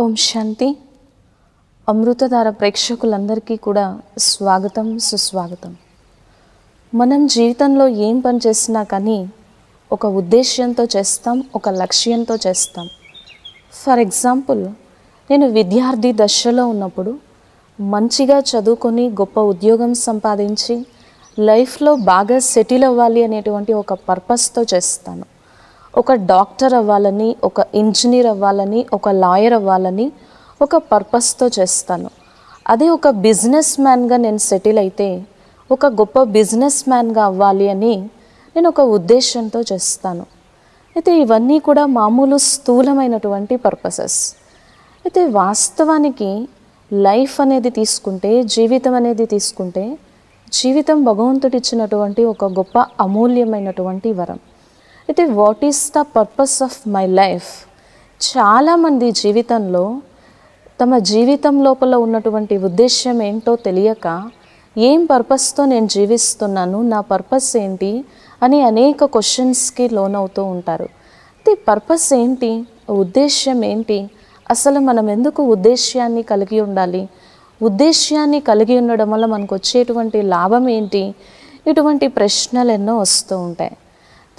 ఓం శాంతి అమృతధార ప్రేక్షకులందరికీ కూడా స్వాగతం సుస్వాగతం మనం జీవితంలో ఏం పని చేసినా కానీ ఒక ఉద్దేశ్యంతో చేస్తాం ఒక లక్ష్యంతో చేస్తాం ఫర్ ఎగ్జాంపుల్ నేను విద్యార్థి దశలో ఉన్నప్పుడు మంచిగా చదువుకొని గొప్ప ఉద్యోగం సంపాదించి లైఫ్లో బాగా సెటిల్ అవ్వాలి అనేటువంటి ఒక పర్పస్తో చేస్తాను ఒక డాక్టర్ అవ్వాలని ఒక ఇంజనీర్ అవ్వాలని ఒక లాయర్ అవ్వాలని ఒక పర్పస్తో చేస్తాను అదే ఒక బిజినెస్ మ్యాన్గా నేను సెటిల్ అయితే ఒక గొప్ప బిజినెస్ మ్యాన్గా అవ్వాలి అని నేను ఒక ఉద్దేశంతో చేస్తాను అయితే ఇవన్నీ కూడా మామూలు స్థూలమైనటువంటి పర్పసెస్ అయితే వాస్తవానికి లైఫ్ అనేది తీసుకుంటే జీవితం అనేది తీసుకుంటే జీవితం భగవంతుడిచ్చినటువంటి ఒక గొప్ప అమూల్యమైనటువంటి వరం అయితే what is the purpose of my life చాలామంది జీవితంలో తమ జీవితం లోపల ఉన్నటువంటి ఉద్దేశ్యం ఏంటో తెలియక ఏం పర్పస్తో నేను జీవిస్తున్నాను నా పర్పస్ ఏంటి అని అనేక క్వశ్చన్స్కి లోనవుతూ ఉంటారు అయితే పర్పస్ ఏంటి ఉద్దేశ్యం ఏంటి అసలు మనం ఎందుకు ఉద్దేశ్యాన్ని కలిగి ఉండాలి ఉద్దేశ్యాన్ని కలిగి ఉండడం వల్ల మనకు వచ్చేటువంటి లాభం ఏంటి ఇటువంటి ప్రశ్నలు ఎన్నో వస్తూ ఉంటాయి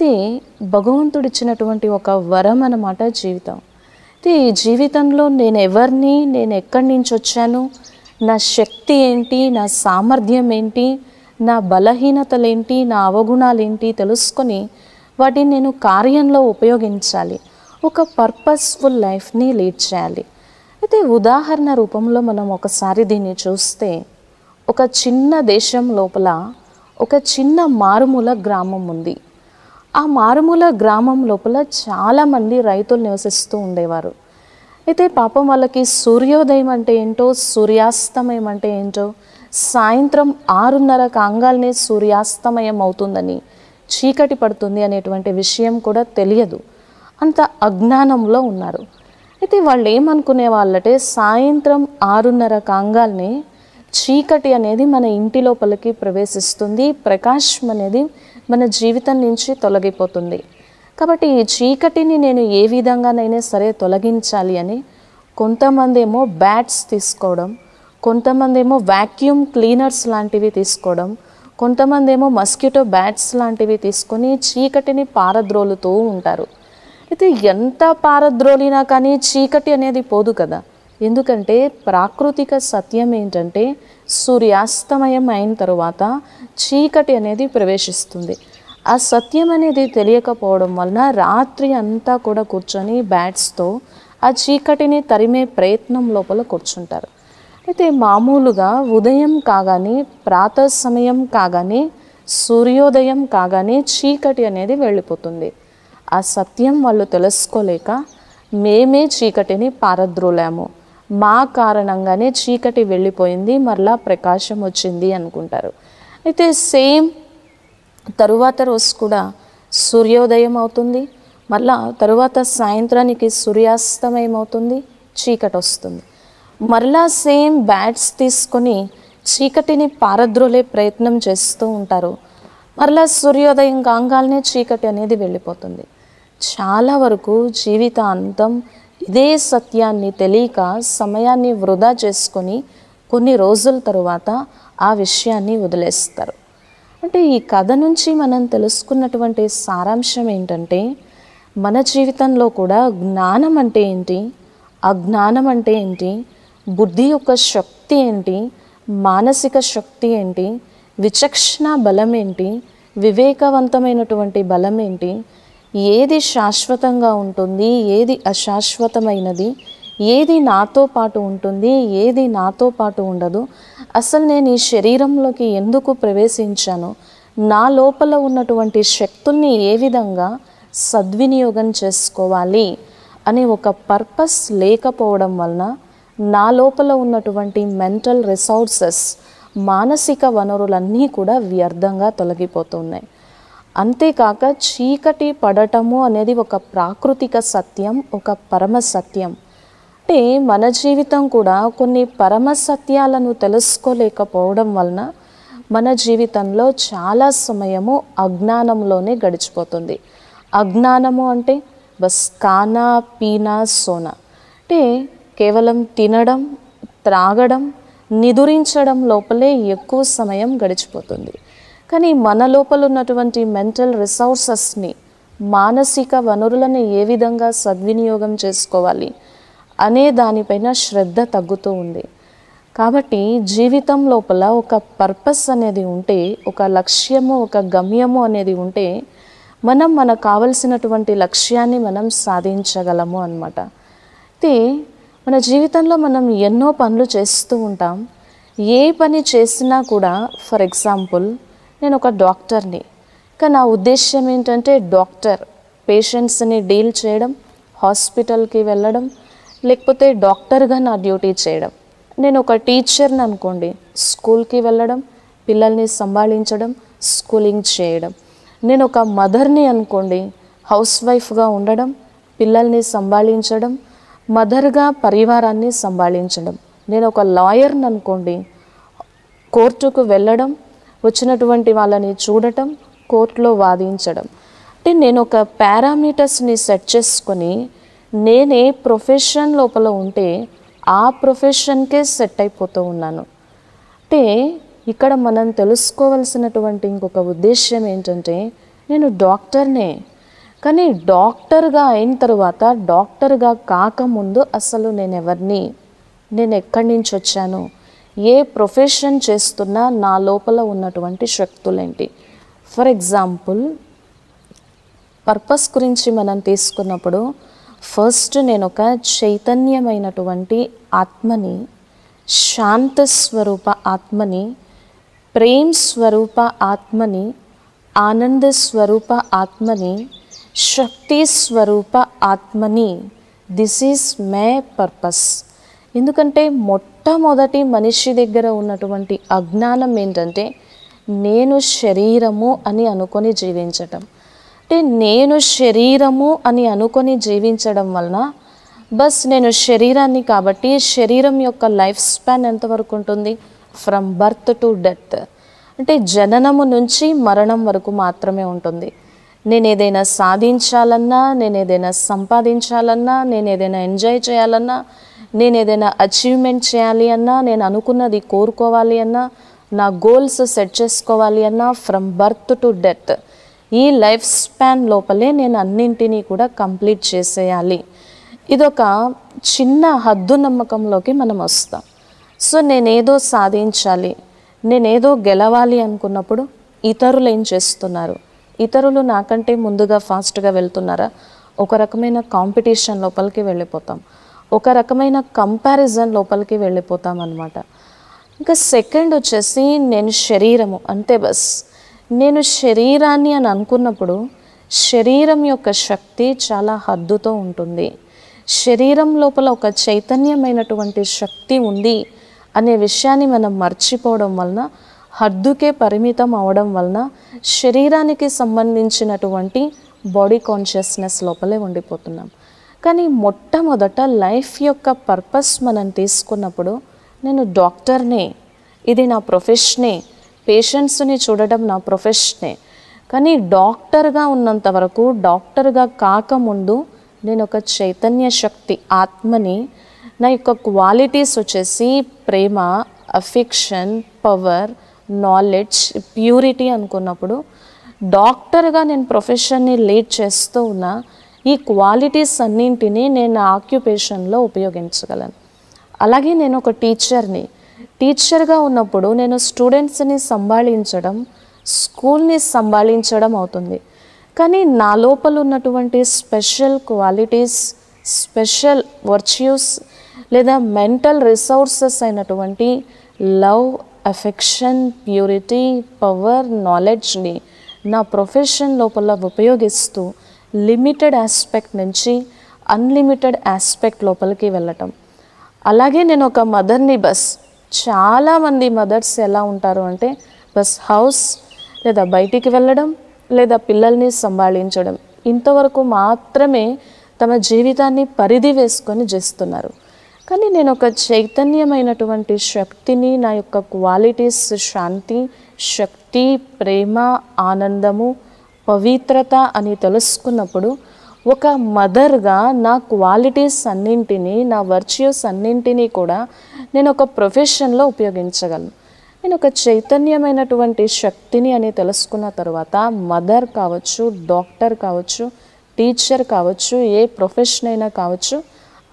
భగవంతుడు భగవంతుడిచ్చినటువంటి ఒక వరం అన్నమాట జీవితం అయితే ఈ జీవితంలో నేను ఎవరిని నేను ఎక్కడి నుంచి వచ్చాను నా శక్తి ఏంటి నా సామర్థ్యం ఏంటి నా బలహీనతలేంటి నా అవగుణాలేంటి తెలుసుకొని వాటిని నేను కార్యంలో ఉపయోగించాలి ఒక పర్పస్ఫుల్ లైఫ్ని లీడ్ చేయాలి అయితే ఉదాహరణ రూపంలో మనం ఒకసారి దీన్ని చూస్తే ఒక చిన్న దేశం లోపల ఒక చిన్న మారుమూల గ్రామం ఉంది ఆ మారుమూల గ్రామం లోపల చాలామంది రైతులు నివసిస్తూ ఉండేవారు అయితే పాపం వాళ్ళకి సూర్యోదయం అంటే ఏంటో సూర్యాస్తమయం అంటే ఏంటో సాయంత్రం ఆరున్నర కాంగాల్నే సూర్యాస్తమయం అవుతుందని చీకటి పడుతుంది అనేటువంటి విషయం కూడా తెలియదు అంత అజ్ఞానంలో ఉన్నారు అయితే వాళ్ళు ఏమనుకునే వాళ్ళంటే సాయంత్రం ఆరున్నర కాంగాల్నే చీకటి అనేది మన ఇంటి లోపలికి ప్రవేశిస్తుంది ప్రకాశం అనేది మన జీవితం నుంచి తొలగిపోతుంది కాబట్టి ఈ చీకటిని నేను ఏ విధంగానైనా సరే తొలగించాలి అని కొంతమంది ఏమో బ్యాట్స్ తీసుకోవడం కొంతమంది ఏమో వ్యాక్యూమ్ క్లీనర్స్ లాంటివి తీసుకోవడం కొంతమంది ఏమో మస్కిటో బ్యాట్స్ లాంటివి తీసుకొని చీకటిని పారద్రోలుతూ ఉంటారు అయితే ఎంత పారద్రోలినా కానీ చీకటి అనేది పోదు కదా ఎందుకంటే ప్రాకృతిక సత్యం ఏంటంటే సూర్యాస్తమయం అయిన తరువాత చీకటి అనేది ప్రవేశిస్తుంది ఆ సత్యం అనేది తెలియకపోవడం వలన రాత్రి అంతా కూడా కూర్చొని బ్యాట్స్తో ఆ చీకటిని తరిమే ప్రయత్నం లోపల కూర్చుంటారు అయితే మామూలుగా ఉదయం కాగానే ప్రాత సమయం కాగానే సూర్యోదయం కాగానే చీకటి అనేది వెళ్ళిపోతుంది ఆ సత్యం వాళ్ళు తెలుసుకోలేక మేమే చీకటిని పారద్రోలాము మా కారణంగానే చీకటి వెళ్ళిపోయింది మరలా ప్రకాశం వచ్చింది అనుకుంటారు అయితే సేమ్ తరువాత రోజు కూడా సూర్యోదయం అవుతుంది మళ్ళా తరువాత సాయంత్రానికి సూర్యాస్తమయం అవుతుంది చీకటి వస్తుంది మరలా సేమ్ బ్యాట్స్ తీసుకొని చీకటిని పారద్రోలే ప్రయత్నం చేస్తూ ఉంటారు మరలా సూర్యోదయం కాంగానే చీకటి అనేది వెళ్ళిపోతుంది చాలా వరకు జీవితాంతం ఇదే సత్యాన్ని తెలియక సమయాన్ని వృధా చేసుకొని కొన్ని రోజుల తరువాత ఆ విషయాన్ని వదిలేస్తారు అంటే ఈ కథ నుంచి మనం తెలుసుకున్నటువంటి సారాంశం ఏంటంటే మన జీవితంలో కూడా జ్ఞానం అంటే ఏంటి అజ్ఞానం అంటే ఏంటి బుద్ధి యొక్క శక్తి ఏంటి మానసిక శక్తి ఏంటి విచక్షణ బలం ఏంటి వివేకవంతమైనటువంటి బలం ఏంటి ఏది శాశ్వతంగా ఉంటుంది ఏది అశాశ్వతమైనది ఏది నాతో పాటు ఉంటుంది ఏది నాతో పాటు ఉండదు అసలు నేను ఈ శరీరంలోకి ఎందుకు ప్రవేశించాను నా లోపల ఉన్నటువంటి శక్తుల్ని ఏ విధంగా సద్వినియోగం చేసుకోవాలి అనే ఒక పర్పస్ లేకపోవడం వలన నా లోపల ఉన్నటువంటి మెంటల్ రిసోర్సెస్ మానసిక వనరులన్నీ కూడా వ్యర్థంగా తొలగిపోతున్నాయి అంతేకాక చీకటి పడటము అనేది ఒక ప్రాకృతిక సత్యం ఒక పరమ సత్యం అంటే మన జీవితం కూడా కొన్ని పరమ సత్యాలను తెలుసుకోలేకపోవడం వలన మన జీవితంలో చాలా సమయము అజ్ఞానంలోనే గడిచిపోతుంది అజ్ఞానము అంటే బస్ కానా పీనా సోనా అంటే కేవలం తినడం త్రాగడం నిదురించడం లోపలే ఎక్కువ సమయం గడిచిపోతుంది కానీ మన లోపల ఉన్నటువంటి మెంటల్ రిసోర్సెస్ని మానసిక వనరులను ఏ విధంగా సద్వినియోగం చేసుకోవాలి అనే దానిపైన శ్రద్ధ తగ్గుతూ ఉంది కాబట్టి జీవితం లోపల ఒక పర్పస్ అనేది ఉంటే ఒక లక్ష్యము ఒక గమ్యము అనేది ఉంటే మనం మనకు కావలసినటువంటి లక్ష్యాన్ని మనం సాధించగలము అనమాట అయితే మన జీవితంలో మనం ఎన్నో పనులు చేస్తూ ఉంటాం ఏ పని చేసినా కూడా ఫర్ ఎగ్జాంపుల్ నేను ఒక డాక్టర్ని కానీ నా ఉద్దేశ్యం ఏంటంటే డాక్టర్ పేషెంట్స్ని డీల్ చేయడం హాస్పిటల్కి వెళ్ళడం లేకపోతే డాక్టర్గా నా డ్యూటీ చేయడం నేను ఒక టీచర్ని అనుకోండి స్కూల్కి వెళ్ళడం పిల్లల్ని సంభాళించడం స్కూలింగ్ చేయడం నేను ఒక మదర్ని అనుకోండి హౌస్ వైఫ్గా ఉండడం పిల్లల్ని సంభాళించడం మదర్గా పరివారాన్ని సంభాళించడం నేను ఒక లాయర్ని అనుకోండి కోర్టుకు వెళ్ళడం వచ్చినటువంటి వాళ్ళని చూడటం కోర్టులో వాదించడం అంటే నేను ఒక పారామీటర్స్ని సెట్ చేసుకొని నేనే ప్రొఫెషన్ లోపల ఉంటే ఆ ప్రొఫెషన్కే సెట్ అయిపోతూ ఉన్నాను అంటే ఇక్కడ మనం తెలుసుకోవలసినటువంటి ఇంకొక ఉద్దేశ్యం ఏంటంటే నేను డాక్టర్నే కానీ డాక్టర్గా అయిన తర్వాత డాక్టర్గా కాకముందు అసలు నేను ఎవరిని నేను ఎక్కడి నుంచి వచ్చాను ఏ ప్రొఫెషన్ చేస్తున్నా నా లోపల ఉన్నటువంటి శక్తులేంటి ఫర్ ఎగ్జాంపుల్ పర్పస్ గురించి మనం తీసుకున్నప్పుడు ఫస్ట్ నేను ఒక చైతన్యమైనటువంటి ఆత్మని శాంత స్వరూప ఆత్మని ప్రేమ్ స్వరూప ఆత్మని ఆనంద స్వరూప ఆత్మని శక్తి స్వరూప ఆత్మని దిస్ ఈజ్ మై పర్పస్ ఎందుకంటే మొట్ట మొట్టమొదటి మనిషి దగ్గర ఉన్నటువంటి అజ్ఞానం ఏంటంటే నేను శరీరము అని అనుకొని జీవించటం అంటే నేను శరీరము అని అనుకొని జీవించడం వలన బస్ నేను శరీరాన్ని కాబట్టి శరీరం యొక్క లైఫ్ స్పాన్ ఎంతవరకు ఉంటుంది ఫ్రమ్ బర్త్ టు డెత్ అంటే జననము నుంచి మరణం వరకు మాత్రమే ఉంటుంది నేను ఏదైనా సాధించాలన్నా నేను ఏదైనా సంపాదించాలన్నా నేను ఏదైనా ఎంజాయ్ చేయాలన్నా నేను ఏదైనా అచీవ్మెంట్ చేయాలి అన్నా నేను అనుకున్నది కోరుకోవాలి అన్నా నా గోల్స్ సెట్ చేసుకోవాలి అన్నా ఫ్రమ్ బర్త్ టు డెత్ ఈ లైఫ్ స్పాన్ లోపలే నేను అన్నింటినీ కూడా కంప్లీట్ చేసేయాలి ఇదొక చిన్న హద్దు నమ్మకంలోకి మనం వస్తాం సో నేనేదో సాధించాలి నేనేదో గెలవాలి అనుకున్నప్పుడు ఇతరులు ఏం చేస్తున్నారు ఇతరులు నాకంటే ముందుగా ఫాస్ట్గా వెళ్తున్నారా ఒక రకమైన కాంపిటీషన్ లోపలికి వెళ్ళిపోతాం ఒక రకమైన కంపారిజన్ లోపలికి వెళ్ళిపోతాం అనమాట ఇంకా సెకండ్ వచ్చేసి నేను శరీరము అంతే బస్ నేను శరీరాన్ని అని అనుకున్నప్పుడు శరీరం యొక్క శక్తి చాలా హద్దుతో ఉంటుంది శరీరం లోపల ఒక చైతన్యమైనటువంటి శక్తి ఉంది అనే విషయాన్ని మనం మర్చిపోవడం వలన హద్దుకే పరిమితం అవడం వలన శరీరానికి సంబంధించినటువంటి బాడీ కాన్షియస్నెస్ లోపలే ఉండిపోతున్నాం కానీ మొట్టమొదట లైఫ్ యొక్క పర్పస్ మనం తీసుకున్నప్పుడు నేను డాక్టర్నే ఇది నా ప్రొఫెషనే పేషెంట్స్ని చూడడం నా ప్రొఫెషనే కానీ డాక్టర్గా ఉన్నంత వరకు డాక్టర్గా కాకముందు నేను ఒక చైతన్య శక్తి ఆత్మని నా యొక్క క్వాలిటీస్ వచ్చేసి ప్రేమ అఫిక్షన్ పవర్ నాలెడ్జ్ ప్యూరిటీ అనుకున్నప్పుడు డాక్టర్గా నేను ప్రొఫెషన్ని లీడ్ చేస్తూ ఉన్నా ఈ క్వాలిటీస్ అన్నింటినీ నేను నా ఆక్యుపేషన్లో ఉపయోగించగలను అలాగే నేను ఒక టీచర్ని టీచర్గా ఉన్నప్పుడు నేను స్టూడెంట్స్ని సంభాళించడం స్కూల్ని సంభాళించడం అవుతుంది కానీ నా లోపల ఉన్నటువంటి స్పెషల్ క్వాలిటీస్ స్పెషల్ వర్చ్యూస్ లేదా మెంటల్ రిసోర్సెస్ అయినటువంటి లవ్ అఫెక్షన్ ప్యూరిటీ పవర్ నాలెడ్జ్ని నా ప్రొఫెషన్ లోపల ఉపయోగిస్తూ లిమిటెడ్ ఆస్పెక్ట్ నుంచి అన్లిమిటెడ్ ఆస్పెక్ట్ లోపలికి వెళ్ళటం అలాగే నేను ఒక మదర్ని బస్ చాలామంది మదర్స్ ఎలా ఉంటారు అంటే బస్ హౌస్ లేదా బయటికి వెళ్ళడం లేదా పిల్లల్ని సంభాళించడం ఇంతవరకు మాత్రమే తమ జీవితాన్ని పరిధి వేసుకొని చేస్తున్నారు కానీ నేను ఒక చైతన్యమైనటువంటి శక్తిని నా యొక్క క్వాలిటీస్ శాంతి శక్తి ప్రేమ ఆనందము పవిత్రత అని తెలుసుకున్నప్పుడు ఒక మదర్గా నా క్వాలిటీస్ అన్నింటినీ నా వర్చ్యూస్ అన్నింటినీ కూడా నేను ఒక ప్రొఫెషన్లో ఉపయోగించగలను నేను ఒక చైతన్యమైనటువంటి శక్తిని అని తెలుసుకున్న తర్వాత మదర్ కావచ్చు డాక్టర్ కావచ్చు టీచర్ కావచ్చు ఏ ప్రొఫెషన్ అయినా కావచ్చు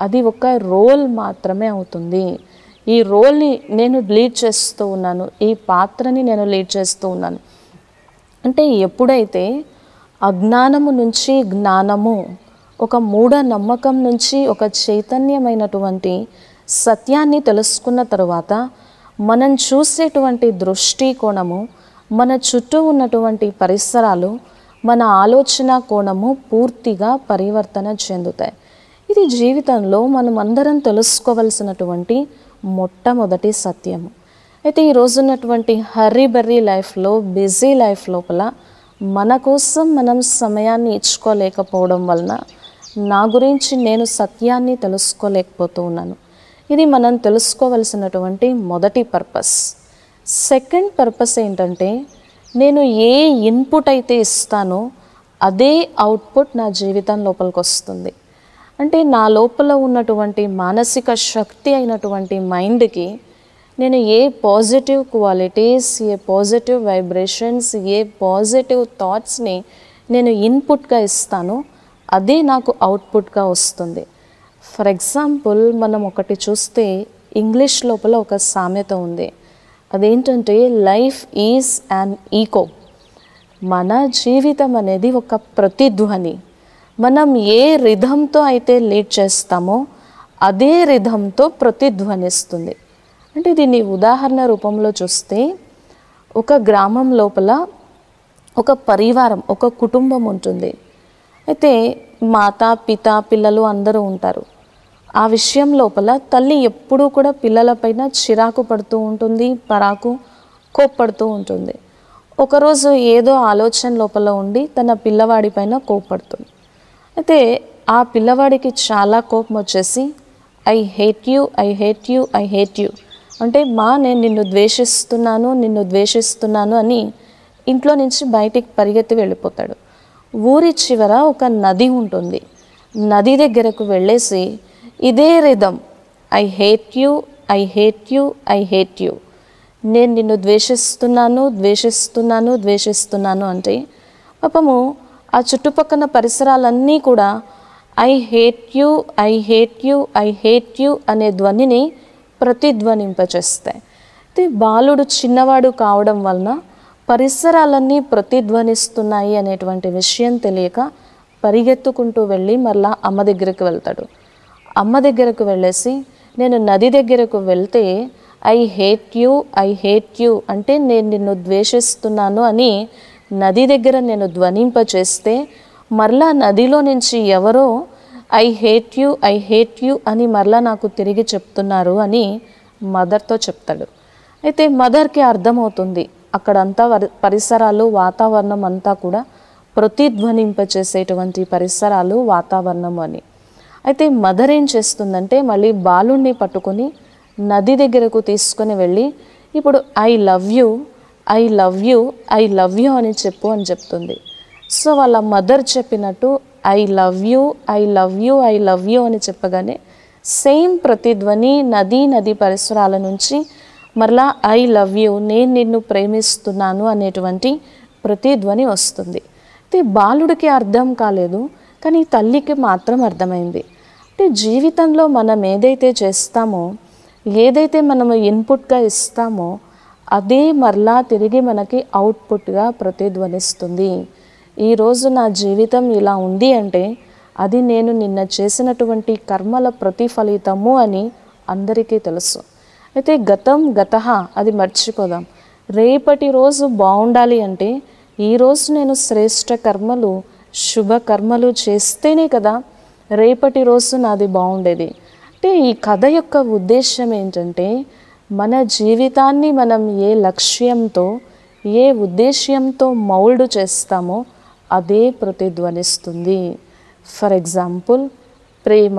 అది ఒక రోల్ మాత్రమే అవుతుంది ఈ రోల్ని నేను లీడ్ చేస్తూ ఉన్నాను ఈ పాత్రని నేను లీడ్ చేస్తూ ఉన్నాను అంటే ఎప్పుడైతే అజ్ఞానము నుంచి జ్ఞానము ఒక మూఢ నమ్మకం నుంచి ఒక చైతన్యమైనటువంటి సత్యాన్ని తెలుసుకున్న తరువాత మనం చూసేటువంటి దృష్టి కోణము మన చుట్టూ ఉన్నటువంటి పరిసరాలు మన ఆలోచన కోణము పూర్తిగా పరివర్తన చెందుతాయి ఇది జీవితంలో మనం అందరం తెలుసుకోవలసినటువంటి మొట్టమొదటి సత్యము అయితే ఈ రోజున్నటువంటి హర్రీ బర్రీ లైఫ్లో బిజీ లైఫ్ లోపల మన కోసం మనం సమయాన్ని ఇచ్చుకోలేకపోవడం వలన నా గురించి నేను సత్యాన్ని తెలుసుకోలేకపోతూ ఉన్నాను ఇది మనం తెలుసుకోవలసినటువంటి మొదటి పర్పస్ సెకండ్ పర్పస్ ఏంటంటే నేను ఏ ఇన్పుట్ అయితే ఇస్తానో అదే అవుట్పుట్ నా జీవితం లోపలికి వస్తుంది అంటే నా లోపల ఉన్నటువంటి మానసిక శక్తి అయినటువంటి మైండ్కి నేను ఏ పాజిటివ్ క్వాలిటీస్ ఏ పాజిటివ్ వైబ్రేషన్స్ ఏ పాజిటివ్ థాట్స్ని నేను ఇన్పుట్గా ఇస్తానో అదే నాకు అవుట్పుట్గా వస్తుంది ఫర్ ఎగ్జాంపుల్ మనం ఒకటి చూస్తే ఇంగ్లీష్ లోపల ఒక సామెత ఉంది అదేంటంటే లైఫ్ ఈజ్ యాన్ ఈకో మన జీవితం అనేది ఒక ప్రతిధ్వని మనం ఏ రిధంతో అయితే లీడ్ చేస్తామో అదే రిధంతో ప్రతిధ్వనిస్తుంది అంటే దీన్ని ఉదాహరణ రూపంలో చూస్తే ఒక గ్రామం లోపల ఒక పరివారం ఒక కుటుంబం ఉంటుంది అయితే మాత పిత పిల్లలు అందరూ ఉంటారు ఆ విషయం లోపల తల్లి ఎప్పుడూ కూడా పిల్లలపైన చిరాకు పడుతూ ఉంటుంది పరాకు కోప్పడుతూ ఉంటుంది ఒకరోజు ఏదో ఆలోచన లోపల ఉండి తన పిల్లవాడి పైన కోప్పడుతుంది అయితే ఆ పిల్లవాడికి చాలా కోపం వచ్చేసి I hate you I hate you I hate you అంటే మా నేను నిన్ను ద్వేషిస్తున్నాను నిన్ను ద్వేషిస్తున్నాను అని ఇంట్లో నుంచి బయటికి పరిగెత్తి వెళ్ళిపోతాడు ఊరి చివర ఒక నది ఉంటుంది నది దగ్గరకు వెళ్ళేసి ఇదే rhythm I hate you I hate you I hate you నేను నిన్ను ద్వేషిస్తున్నాను ద్వేషిస్తున్నాను ద్వేషిస్తున్నాను అంటే పాపము ఆ చుట్టుపక్కన పరిసరాలన్నీ కూడా I hate you I hate you I hate you అనే ధ్వనిని ప్రతిధ్వనింపచేస్తాయి అయితే బాలుడు చిన్నవాడు కావడం వలన పరిసరాలన్నీ ప్రతిధ్వనిస్తున్నాయి అనేటువంటి విషయం తెలియక పరిగెత్తుకుంటూ వెళ్ళి మళ్ళా అమ్మ దగ్గరకు వెళ్తాడు అమ్మ దగ్గరకు వెళ్ళేసి నేను నది దగ్గరకు వెళ్తే I hate you I hate you అంటే నేను నిన్ను ద్వేషిస్తున్నాను అని నది దగ్గర నేను ధ్వనింప చేస్తే మరలా నదిలో నుంచి ఎవరో I hate you I hate you అని మరలా నాకు తిరిగి చెప్తున్నారు అని మదర్తో చెప్తాడు అయితే మదర్కి అర్థమవుతుంది అక్కడంతా పరిసరాలు వాతావరణం అంతా కూడా ప్రతిధ్వనింపచేసేటువంటి పరిసరాలు వాతావరణం అని అయితే మదర్ ఏం చేస్తుందంటే మళ్ళీ బాలుణ్ణి పట్టుకొని నది దగ్గరకు తీసుకొని వెళ్ళి ఇప్పుడు I love you I love you I love you అని చెప్పు అని చెప్తుంది సో వాళ్ళ మదర్ చెప్పినట్టు I love you I love you I love you అని చెప్పగానే సేమ్ ప్రతిధ్వని నదీ నది పరిసరాల నుంచి మరలా ఐ లవ్ యూ నేను నిన్ను ప్రేమిస్తున్నాను అనేటువంటి ప్రతిధ్వని వస్తుంది అయితే బాలుడికి అర్థం కాలేదు కానీ తల్లికి మాత్రం అర్థమైంది అంటే జీవితంలో మనం ఏదైతే చేస్తామో ఏదైతే మనము ఇన్పుట్గా ఇస్తామో అదే మరలా తిరిగి మనకి అవుట్పుట్గా ప్రతిధ్వనిస్తుంది ఈరోజు నా జీవితం ఇలా ఉంది అంటే అది నేను నిన్న చేసినటువంటి కర్మల ప్రతిఫలితము అని అందరికీ తెలుసు అయితే గతం గత అది మర్చిపోదాం రేపటి రోజు బాగుండాలి అంటే ఈరోజు నేను శ్రేష్ట కర్మలు శుభకర్మలు చేస్తేనే కదా రేపటి రోజు నాది బాగుండేది అంటే ఈ కథ యొక్క ఉద్దేశం ఏంటంటే మన జీవితాన్ని మనం ఏ లక్ష్యంతో ఏ ఉద్దేశ్యంతో మౌల్డ్ చేస్తామో అదే ప్రతిధ్వనిస్తుంది ఫర్ ఎగ్జాంపుల్ ప్రేమ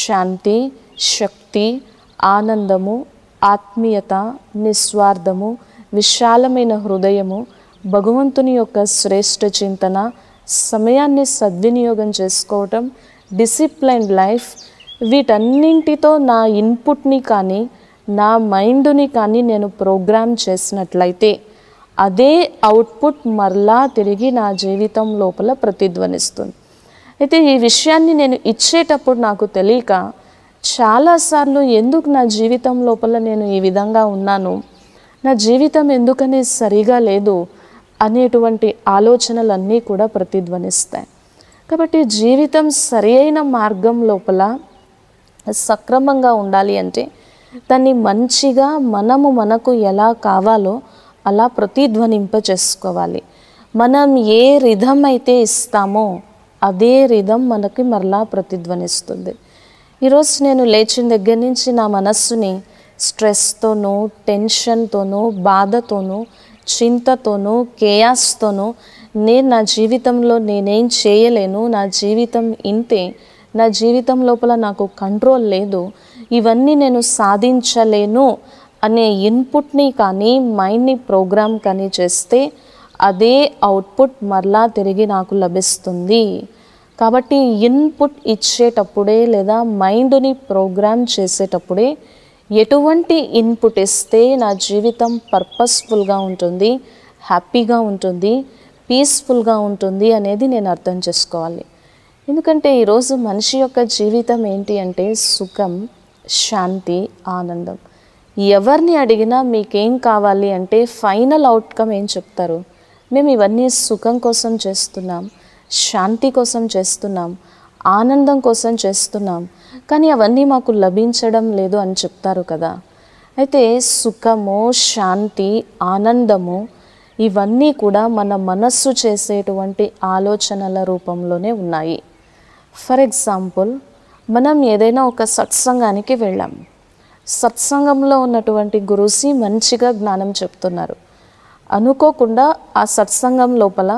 శాంతి శక్తి ఆనందము ఆత్మీయత నిస్వార్థము విశాలమైన హృదయము భగవంతుని యొక్క శ్రేష్ఠ చింతన సమయాన్ని సద్వినియోగం చేసుకోవటం డిసిప్లైన్ లైఫ్ వీటన్నింటితో నా ఇన్పుట్ని కానీ నా మైండ్ని కానీ నేను ప్రోగ్రామ్ చేసినట్లయితే అదే అవుట్పుట్ మరలా తిరిగి నా జీవితం లోపల ప్రతిధ్వనిస్తుంది అయితే ఈ విషయాన్ని నేను ఇచ్చేటప్పుడు నాకు తెలియక చాలాసార్లు ఎందుకు నా జీవితం లోపల నేను ఈ విధంగా ఉన్నాను నా జీవితం ఎందుకని సరిగా లేదు అనేటువంటి ఆలోచనలన్నీ కూడా ప్రతిధ్వనిస్తాయి కాబట్టి జీవితం సరి అయిన మార్గం లోపల సక్రమంగా ఉండాలి అంటే దాన్ని మంచిగా మనము మనకు ఎలా కావాలో అలా ప్రతిధ్వనింప చేసుకోవాలి మనం ఏ రిధం అయితే ఇస్తామో అదే రిధం మనకి మరలా ప్రతిధ్వనిస్తుంది ఈరోజు నేను లేచిన దగ్గర నుంచి నా మనస్సుని స్ట్రెస్తోనూ టెన్షన్తోనూ బాధతోనూ చింతతోనూ కేయాస్తోనూ నేను నా జీవితంలో నేనేం చేయలేను నా జీవితం ఇంతే నా జీవితం లోపల నాకు కంట్రోల్ లేదు ఇవన్నీ నేను సాధించలేను అనే ఇన్పుట్ని కానీ మైండ్ని ప్రోగ్రామ్ కానీ చేస్తే అదే అవుట్పుట్ మరలా తిరిగి నాకు లభిస్తుంది కాబట్టి ఇన్పుట్ ఇచ్చేటప్పుడే లేదా మైండ్ని ప్రోగ్రామ్ చేసేటప్పుడే ఎటువంటి ఇన్పుట్ ఇస్తే నా జీవితం పర్పస్ఫుల్గా ఉంటుంది హ్యాపీగా ఉంటుంది పీస్ఫుల్గా ఉంటుంది అనేది నేను అర్థం చేసుకోవాలి ఎందుకంటే ఈరోజు మనిషి యొక్క జీవితం ఏంటి అంటే సుఖం శాంతి ఆనందం ఎవరిని అడిగినా మీకేం కావాలి అంటే ఫైనల్ అవుట్కమ్ ఏం చెప్తారు మేము ఇవన్నీ సుఖం కోసం చేస్తున్నాం శాంతి కోసం చేస్తున్నాం ఆనందం కోసం చేస్తున్నాం కానీ అవన్నీ మాకు లభించడం లేదు అని చెప్తారు కదా అయితే సుఖము శాంతి ఆనందము ఇవన్నీ కూడా మన మనస్సు చేసేటువంటి ఆలోచనల రూపంలోనే ఉన్నాయి ఫర్ ఎగ్జాంపుల్ మనం ఏదైనా ఒక సత్సంగానికి వెళ్ళాం సత్సంగంలో ఉన్నటువంటి గురుసి మంచిగా జ్ఞానం చెప్తున్నారు అనుకోకుండా ఆ సత్సంగం లోపల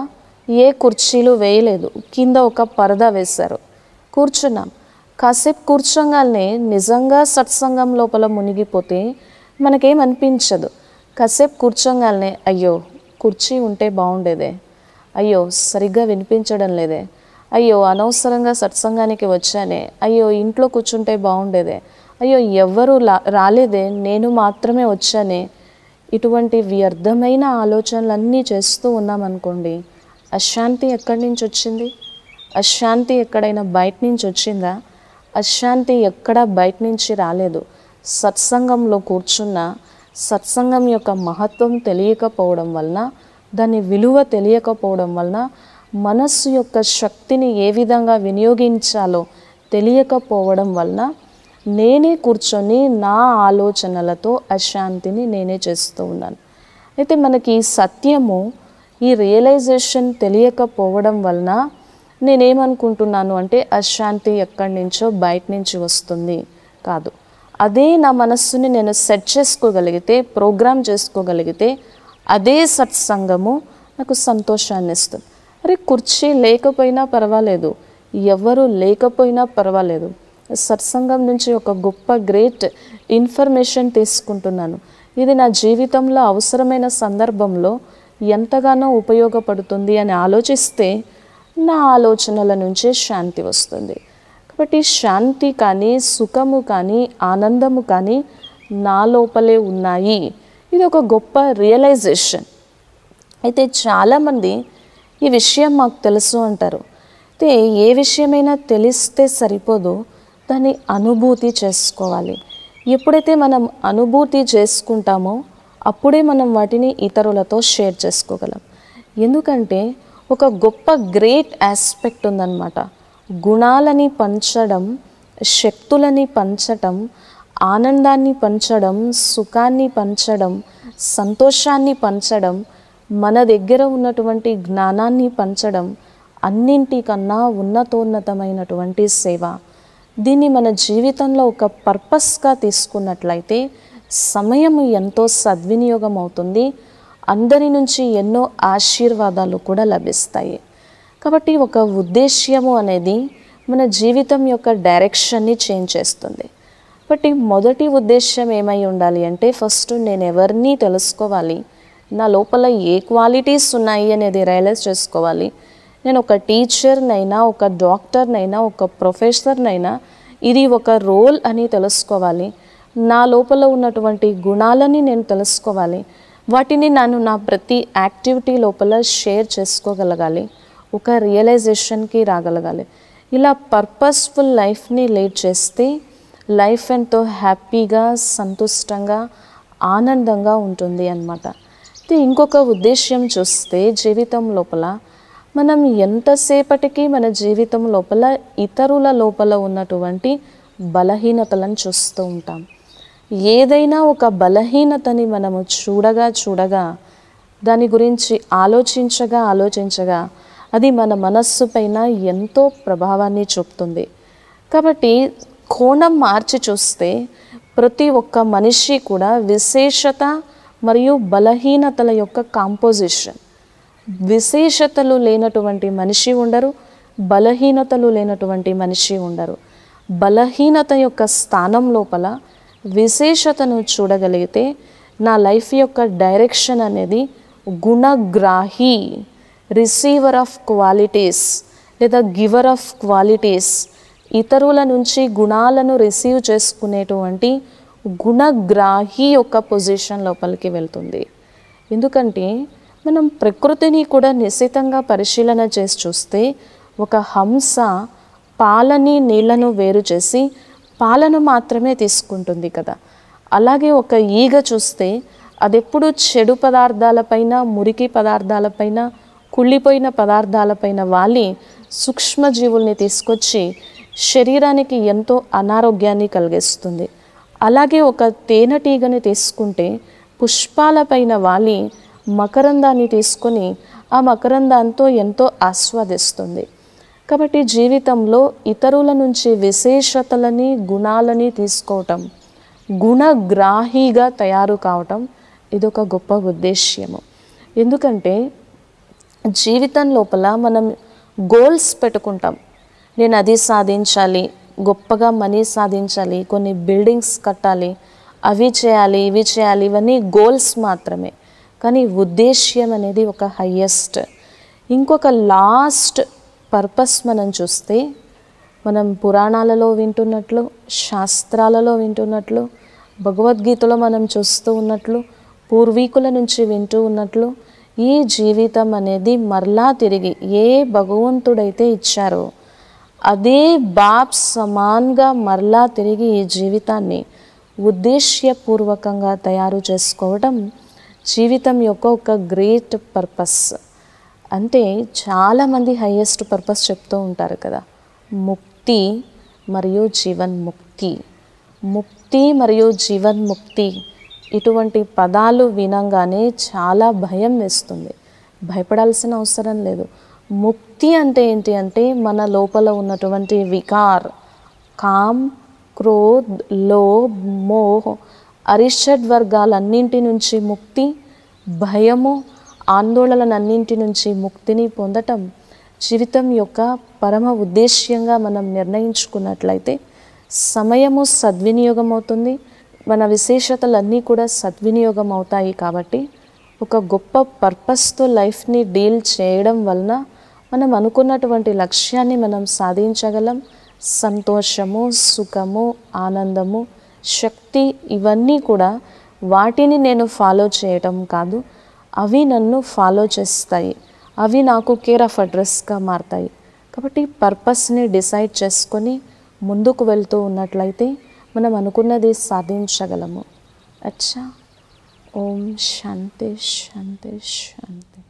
ఏ కుర్చీలు వేయలేదు కింద ఒక పరదా వేశారు కూర్చున్నాం కాసేపు కూర్చోగానే నిజంగా సత్సంగం లోపల మునిగిపోతే మనకేం అనిపించదు కాసేపు కూర్చోగానే అయ్యో కుర్చీ ఉంటే బాగుండేదే అయ్యో సరిగ్గా వినిపించడం లేదే అయ్యో అనవసరంగా సత్సంగానికి వచ్చానే అయ్యో ఇంట్లో కూర్చుంటే బాగుండేదే అయ్యో ఎవ్వరూ రాలేదే నేను మాత్రమే వచ్చానే ఇటువంటి వ్యర్థమైన ఆలోచనలన్నీ చేస్తూ ఉన్నామనుకోండి అశాంతి ఎక్కడి నుంచి వచ్చింది అశాంతి ఎక్కడైనా బయట నుంచి వచ్చిందా అశాంతి ఎక్కడా బయట నుంచి రాలేదు సత్సంగంలో కూర్చున్న సత్సంగం యొక్క మహత్వం తెలియకపోవడం వలన దాని విలువ తెలియకపోవడం వలన మనస్సు యొక్క శక్తిని ఏ విధంగా వినియోగించాలో తెలియకపోవడం వలన నేనే కూర్చొని నా ఆలోచనలతో అశాంతిని నేనే చేస్తూ ఉన్నాను అయితే మనకి ఈ సత్యము ఈ రియలైజేషన్ తెలియకపోవడం వలన నేనేమనుకుంటున్నాను అంటే అశాంతి ఎక్కడి నుంచో బయట నుంచి వస్తుంది కాదు అదే నా మనస్సుని నేను సెట్ చేసుకోగలిగితే ప్రోగ్రామ్ చేసుకోగలిగితే అదే సత్సంగము నాకు సంతోషాన్ని ఇస్తుంది అరే కుర్చీ లేకపోయినా పర్వాలేదు ఎవరు లేకపోయినా పర్వాలేదు సత్సంగం నుంచి ఒక గొప్ప గ్రేట్ ఇన్ఫర్మేషన్ తీసుకుంటున్నాను ఇది నా జీవితంలో అవసరమైన సందర్భంలో ఎంతగానో ఉపయోగపడుతుంది అని ఆలోచిస్తే నా ఆలోచనల నుంచే శాంతి వస్తుంది కాబట్టి శాంతి కానీ సుఖము కానీ ఆనందము కానీ నా లోపలే ఉన్నాయి ఇది ఒక గొప్ప రియలైజేషన్ అయితే చాలామంది ఈ విషయం మాకు తెలుసు అంటారు అయితే ఏ విషయమైనా తెలిస్తే సరిపోదు దాన్ని అనుభూతి చేసుకోవాలి ఎప్పుడైతే మనం అనుభూతి చేసుకుంటామో అప్పుడే మనం వాటిని ఇతరులతో షేర్ చేసుకోగలం ఎందుకంటే ఒక గొప్ప గ్రేట్ ఆస్పెక్ట్ ఉందన్నమాట గుణాలని పంచడం శక్తులని పంచడం ఆనందాన్ని పంచడం సుఖాన్ని పంచడం సంతోషాన్ని పంచడం మన దగ్గర ఉన్నటువంటి జ్ఞానాన్ని పంచడం అన్నింటికన్నా ఉన్నతోన్నతమైనటువంటి సేవ దీన్ని మన జీవితంలో ఒక పర్పస్గా తీసుకున్నట్లయితే సమయం ఎంతో సద్వినియోగం అవుతుంది అందరి నుంచి ఎన్నో ఆశీర్వాదాలు కూడా లభిస్తాయి కాబట్టి ఒక ఉద్దేశ్యము అనేది మన జీవితం యొక్క డైరెక్షన్ని చేంజ్ చేస్తుంది కాబట్టి మొదటి ఉద్దేశ్యం ఏమై ఉండాలి అంటే ఫస్ట్ నేను ఎవరిని తెలుసుకోవాలి నా లోపల ఏ క్వాలిటీస్ ఉన్నాయి అనేది రియలైజ్ చేసుకోవాలి నేను ఒక టీచర్నైనా ఒక డాక్టర్నైనా ఒక ప్రొఫెసర్నైనా ఇది ఒక రోల్ అని తెలుసుకోవాలి నా లోపల ఉన్నటువంటి గుణాలని నేను తెలుసుకోవాలి వాటిని నన్ను నా ప్రతి యాక్టివిటీ లోపల షేర్ చేసుకోగలగాలి ఒక రియలైజేషన్కి రాగలగాలి ఇలా పర్పస్ఫుల్ లైఫ్ని లీడ్ చేస్తే లైఫ్ ఎంతో హ్యాపీగా సంతుష్టంగా ఆనందంగా ఉంటుంది అన్నమాట ఇంకొక ఉద్దేశ్యం చూస్తే జీవితం లోపల మనం ఎంతసేపటికి మన జీవితం లోపల ఇతరుల లోపల ఉన్నటువంటి బలహీనతలను చూస్తూ ఉంటాం ఏదైనా ఒక బలహీనతని మనము చూడగా చూడగా దాని గురించి ఆలోచించగా ఆలోచించగా అది మన మనస్సు పైన ఎంతో ప్రభావాన్ని చూపుతుంది కాబట్టి కోణం మార్చి చూస్తే ప్రతి ఒక్క మనిషి కూడా విశేషత మరియు బలహీనతల యొక్క కాంపోజిషన్ విశేషతలు లేనటువంటి మనిషి ఉండరు బలహీనతలు లేనటువంటి మనిషి ఉండరు బలహీనత యొక్క స్థానం లోపల విశేషతను చూడగలిగితే నా లైఫ్ యొక్క డైరెక్షన్ అనేది గుణగ్రాహి రిసీవర్ ఆఫ్ క్వాలిటీస్ లేదా గివర్ ఆఫ్ క్వాలిటీస్ ఇతరుల నుంచి గుణాలను రిసీవ్ చేసుకునేటువంటి గుణగ్రాహి యొక్క పొజిషన్ లోపలికి వెళ్తుంది ఎందుకంటే మనం ప్రకృతిని కూడా నిశ్చితంగా పరిశీలన చేసి చూస్తే ఒక హంస పాలని నీళ్లను వేరు చేసి పాలను మాత్రమే తీసుకుంటుంది కదా అలాగే ఒక ఈగ చూస్తే అది ఎప్పుడు చెడు పదార్థాలపైన మురికి పదార్థాలపైన కుళ్ళిపోయిన పదార్థాలపైన వాలి సూక్ష్మజీవుల్ని తీసుకొచ్చి శరీరానికి ఎంతో అనారోగ్యాన్ని కలిగిస్తుంది అలాగే ఒక తేనెటీగని తీసుకుంటే పుష్పాలపైన వాలి మకరందాన్ని తీసుకొని ఆ మకరందాంతో ఎంతో ఆస్వాదిస్తుంది కాబట్టి జీవితంలో ఇతరుల నుంచి విశేషతలని గుణాలని తీసుకోవటం గుణగ్రాహిగా తయారు కావటం ఇదొక గొప్ప ఉద్దేశ్యము ఎందుకంటే జీవితం లోపల మనం గోల్స్ పెట్టుకుంటాం నేను అది సాధించాలి గొప్పగా మనీ సాధించాలి కొన్ని బిల్డింగ్స్ కట్టాలి అవి చేయాలి ఇవి చేయాలి ఇవన్నీ గోల్స్ మాత్రమే కానీ ఉద్దేశ్యం అనేది ఒక హయ్యెస్ట్ ఇంకొక లాస్ట్ పర్పస్ మనం చూస్తే మనం పురాణాలలో వింటున్నట్లు శాస్త్రాలలో వింటున్నట్లు భగవద్గీతలో మనం చూస్తూ ఉన్నట్లు పూర్వీకుల నుంచి వింటూ ఉన్నట్లు ఈ జీవితం అనేది మరలా తిరిగి ఏ భగవంతుడైతే ఇచ్చారో అదే బాప్ సమాన్గా మరలా తిరిగి ఈ జీవితాన్ని ఉద్దేశ్యపూర్వకంగా తయారు చేసుకోవటం జీవితం యొక్క ఒక గ్రేట్ పర్పస్ అంటే చాలామంది హయ్యెస్ట్ పర్పస్ చెప్తూ ఉంటారు కదా ముక్తి మరియు జీవన్ ముక్తి ముక్తి మరియు జీవన్ ముక్తి ఇటువంటి పదాలు వినంగానే చాలా భయం వేస్తుంది భయపడాల్సిన అవసరం లేదు ముక్తి అంటే ఏంటి అంటే మన లోపల ఉన్నటువంటి వికార్ కామ్ క్రోధ్ లోభ్ మోహ్ అరిషడ్ వర్గాలన్నింటి నుంచి ముక్తి భయము ఆందోళనలన్నింటి నుంచి ముక్తిని పొందటం జీవితం యొక్క పరమ ఉద్దేశ్యంగా మనం నిర్ణయించుకున్నట్లయితే సమయము సద్వినియోగం అవుతుంది మన విశేషతలన్నీ కూడా సద్వినియోగం అవుతాయి కాబట్టి ఒక గొప్ప పర్పస్తో లైఫ్ని డీల్ చేయడం వలన మనం అనుకున్నటువంటి లక్ష్యాన్ని మనం సాధించగలం సంతోషము సుఖము ఆనందము శక్తి ఇవన్నీ కూడా వాటిని నేను ఫాలో చేయటం కాదు అవి నన్ను ఫాలో చేస్తాయి అవి నాకు కేర్ ఆఫ్ అడ్రస్గా మారతాయి కాబట్టి పర్పస్ని డిసైడ్ చేసుకొని ముందుకు వెళ్తూ ఉన్నట్లయితే మనం అనుకున్నది సాధించగలము అచ్చా ఓం శాంతి శాంతి శాంతి